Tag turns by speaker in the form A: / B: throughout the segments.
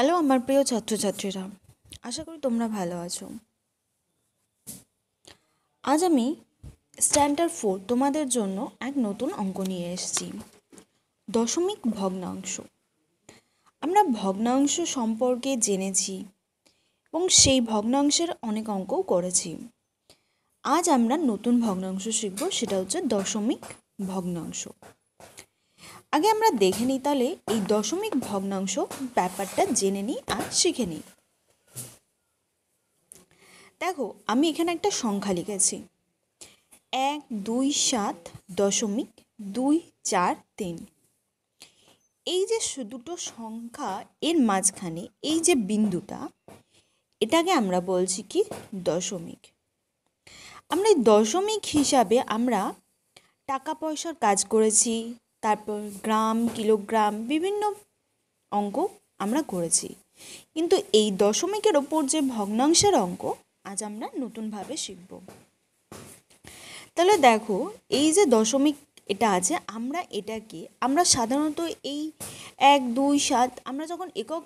A: hello আমার প্রিয় ছাত্রছাত্রীরা আশা করি তোমরা ভালো আছো আজ আমি স্ট্যান্ডার্ড ফোর তোমাদের জন্য এক নতুন অঙ্ক নিয়ে এসেছি দশমিক ভগ্নাংশ আমরা ভগ্নাংশ সম্পর্কে জেনেছি এবং সেই ভগ্নাংশের অনেক অঙ্কও করেছি আজ আমরা নতুন ভগ্নাংশ শিখব সেটা হচ্ছে দশমিক ভগ্নাংশ আগে আমরা দেখে নিই তাহলে এই দশমিক ভগ্নাংশ ব্যাপারটা জেনে নিই আর শিখে নিই দেখো আমি এখানে একটা সংখ্যা লিখেছি এক দুই সাত দশমিক দুই চার তিন এই যে দুটো সংখ্যা এর মাঝখানে এই যে বিন্দুটা এটাকে আমরা বলছি কি দশমিক আমরা এই দশমিক হিসাবে আমরা টাকা পয়সার কাজ করেছি তারপর গ্রাম কিলোগ্রাম বিভিন্ন অঙ্ক আমরা করেছি কিন্তু এই দশমিকের ওপর যে ভগ্নাংশের অঙ্ক আজ আমরা নতুনভাবে শিখব তাহলে দেখো এই যে দশমিক এটা আছে আমরা এটাকে আমরা সাধারণত এই এক দুই সাত আমরা যখন একক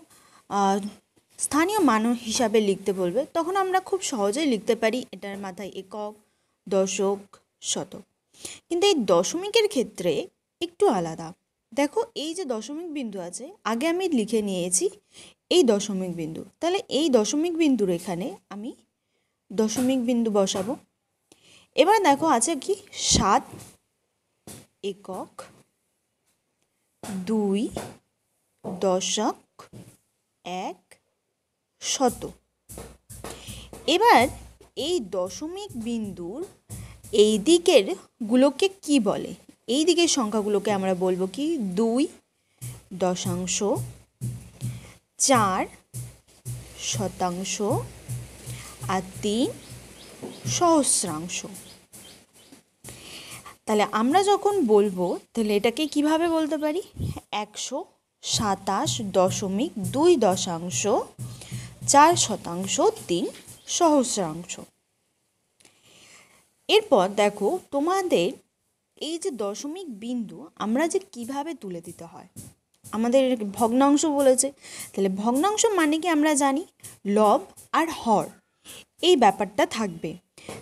A: স্থানীয় মান হিসাবে লিখতে বলবে তখন আমরা খুব সহজেই লিখতে পারি এটার মাথায় একক দশক শতক কিন্তু এই দশমিকের ক্ষেত্রে একটু আলাদা দেখো এই যে দশমিক বিন্দু আছে আগে আমি লিখে নিয়েছি এই দশমিক বিন্দু তাহলে এই দশমিক বিন্দুর এখানে আমি দশমিক বিন্দু বসাবো এবার দেখো আছে কি সাত একক দুই দশক এক শত এবার এই দশমিক বিন্দুর এই দিকের গুলোকে কি বলে এই দিকের সংখ্যাগুলোকে আমরা বলবো কি দুই দশাংশ চার শতাংশ আর তিন সহস্রাংশ তাহলে আমরা যখন বলবো তাহলে এটাকে কিভাবে বলতে পারি একশো সাতাশ দশমিক দুই দশাংশ চার শতাংশ তিন সহস্রাংশ এরপর দেখো তোমাদের এই যে দশমিক বিন্দু আমরা যে কিভাবে তুলে দিতে হয় আমাদের ভগ্নাংশ বলেছে তাহলে ভগ্নাংশ মানে কি আমরা জানি লব আর হর এই ব্যাপারটা থাকবে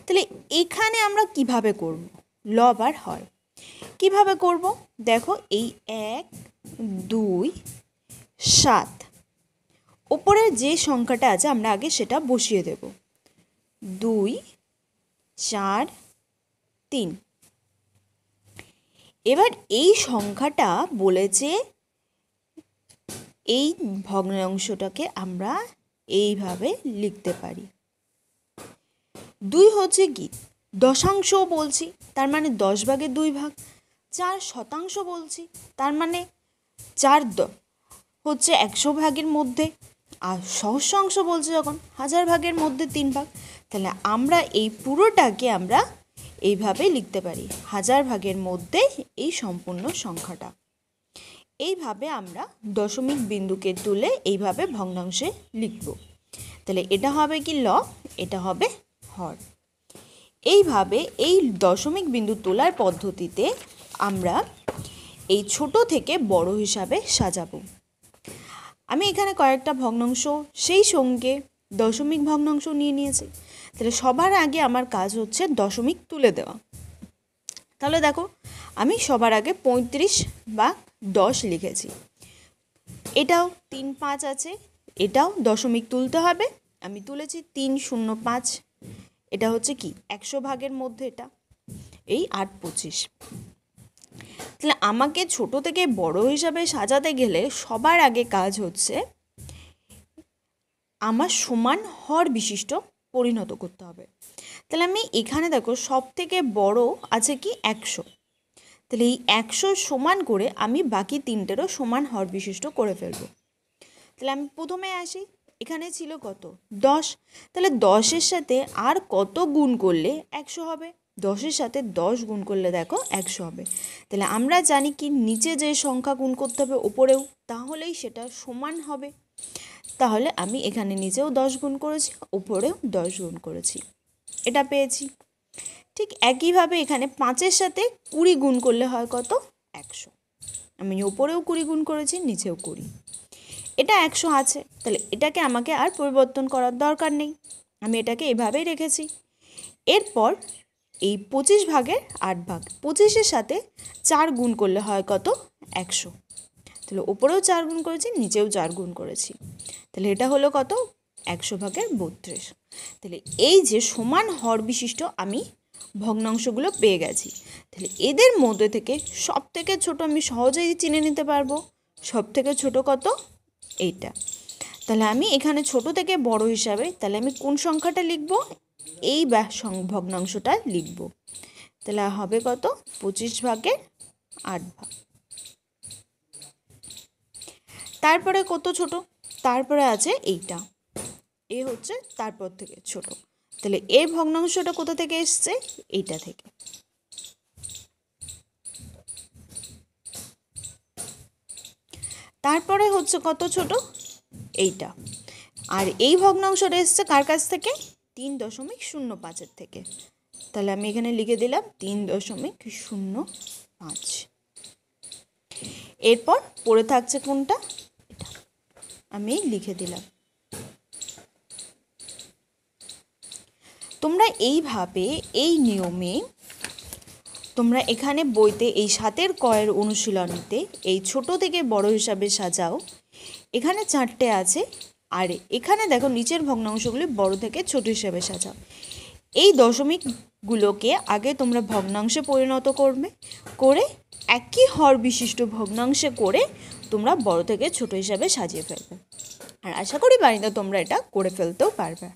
A: তাহলে এখানে আমরা কিভাবে করব লব আর হর কিভাবে করব দেখো এই এক দুই সাত ওপরে যে সংখ্যাটা আছে আমরা আগে সেটা বসিয়ে দেব দুই চার তিন এবার এই সংখ্যাটা বলেছে এই ভগ্নাংশটাকে আমরা এইভাবে লিখতে পারি দুই হচ্ছে কি দশাংশ বলছি তার মানে দশ ভাগের দুই ভাগ চার শতাংশ বলছি তার মানে চার দ হচ্ছে একশো ভাগের মধ্যে আর সহস্রাংশ বলছি যখন হাজার ভাগের মধ্যে তিন ভাগ তাহলে আমরা এই পুরোটাকে আমরা এইভাবে লিখতে পারি হাজার ভাগের মধ্যে এই সম্পূর্ণ সংখ্যাটা এইভাবে আমরা দশমিক বিন্দুকে তুলে এইভাবে ভগ্নাংশে লিখব তাহলে এটা হবে কি ল এটা হবে হর এইভাবে এই দশমিক বিন্দু তোলার পদ্ধতিতে আমরা এই ছোট থেকে বড় হিসাবে সাজাবো আমি এখানে কয়েকটা ভগ্নাংশ সেই সঙ্গে দশমিক ভগ্নাংশ নিয়ে নিয়েছি তাহলে সবার আগে আমার কাজ হচ্ছে দশমিক তুলে দেওয়া তাহলে দেখো আমি সবার আগে পঁয়ত্রিশ বা দশ লিখেছি এটাও তিন পাঁচ আছে এটাও দশমিক তুলতে হবে আমি তুলেছি তিন শূন্য পাঁচ এটা হচ্ছে কি একশো ভাগের মধ্যে এটা এই আট পঁচিশ তাহলে আমাকে ছোট থেকে বড় হিসাবে সাজাতে গেলে সবার আগে কাজ হচ্ছে আমার সমান হর বিশিষ্ট পরিণত করতে হবে তাহলে আমি এখানে দেখো সব থেকে বড় আছে কি একশো তাহলে এই একশো সমান করে আমি বাকি তিনটেরও সমান হর বিশিষ্ট করে ফেলবো তাহলে আমি প্রথমে আসি এখানে ছিল কত দশ তাহলে দশের সাথে আর কত গুণ করলে একশো হবে দশের সাথে দশ গুণ করলে দেখো একশো হবে তাহলে আমরা জানি কি নিচে যে সংখ্যা গুণ করতে হবে ওপরেও তাহলেই সেটা সমান হবে তাহলে আমি এখানে নিচেও দশ গুণ করেছি ওপরেও দশ গুণ করেছি এটা পেয়েছি ঠিক একইভাবে এখানে পাঁচের সাথে কুড়ি গুণ করলে হয় কত একশো আমি ওপরেও কুড়ি গুণ করেছি নিচেও কুড়ি এটা একশো আছে তাহলে এটাকে আমাকে আর পরিবর্তন করার দরকার নেই আমি এটাকে এভাবেই রেখেছি এরপর এই পঁচিশ ভাগের আট ভাগ পঁচিশের সাথে চার গুণ করলে হয় কত একশো তাহলে ওপরেও চার গুণ করেছি নিচেও চার গুণ করেছি তাহলে এটা হলো কত একশো ভাগের বত্রিশ তাহলে এই যে সমান হর বিশিষ্ট আমি ভগ্নাংশগুলো পেয়ে গেছি তাহলে এদের মধ্যে থেকে সব থেকে ছোটো আমি সহজেই চিনে নিতে পারবো সব থেকে ছোটো কত এইটা তাহলে আমি এখানে ছোট থেকে বড় হিসাবে তাহলে আমি কোন সংখ্যাটা লিখব এই ভগ্নাংশটা লিখব তাহলে হবে কত পঁচিশ ভাগের আট ভাগ তারপরে কত ছোট তারপরে আছে এইটা এ হচ্ছে তারপর থেকে ছোট তাহলে এর ভগ্নাংশটা কোথা থেকে এসছে এইটা থেকে তারপরে হচ্ছে কত ছোট এইটা আর এই ভগ্নাংশটা এসছে কার কাছ থেকে তিন দশমিক শূন্য পাঁচের থেকে তাহলে আমি এখানে লিখে দিলাম তিন দশমিক শূন্য পাঁচ এরপর পড়ে থাকছে কোনটা আমি লিখে দিলাম তোমরা এইভাবে এই নিয়মে তোমরা এখানে বইতে এই সাতের কয়ের অনুশীলনীতে এই ছোট থেকে বড় হিসাবে সাজাও এখানে চারটে আছে আর এখানে দেখো নিচের ভগ্নাংশগুলি বড় থেকে ছোট হিসাবে সাজাও এই দশমিকগুলোকে আগে তোমরা ভগ্নাংশে পরিণত করবে করে একই হর বিশিষ্ট ভগ্নাংশে করে তোমরা বড় থেকে ছোট হিসাবে সাজিয়ে ফেলবে আর আশা করি বাড়িতে তোমরা এটা করে ফেলতেও পারবে